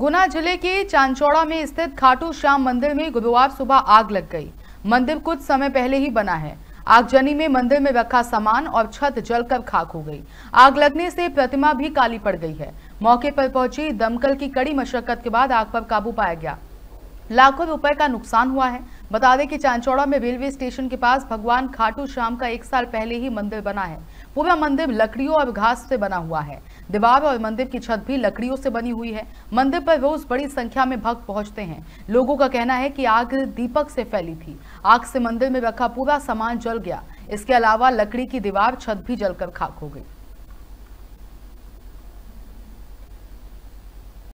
गुना जिले के चांचौड़ा में स्थित खाटू श्याम मंदिर में गुरुवार सुबह आग लग गई मंदिर कुछ समय पहले ही बना है आगजनी में मंदिर में रखा सामान और छत जलकर खाक हो गई आग लगने से प्रतिमा भी काली पड़ गई है मौके पर पहुंची दमकल की कड़ी मशक्कत के बाद आग पर काबू पाया गया लाखों रुपए का नुकसान हुआ है बता दें कि चांचौड़ा में रेलवे स्टेशन के पास भगवान खाटू श्याम का एक साल पहले ही मंदिर बना है पूरा मंदिर लकड़ियों और घास से बना हुआ है दीवार और मंदिर की छत भी लकड़ियों से बनी हुई है मंदिर पर रोज बड़ी संख्या में भक्त पहुंचते हैं लोगों का कहना है कि आग दीपक से फैली थी आग से मंदिर में रखा पूरा सामान जल गया इसके अलावा लकड़ी की दीवार छत भी जलकर खाक हो गई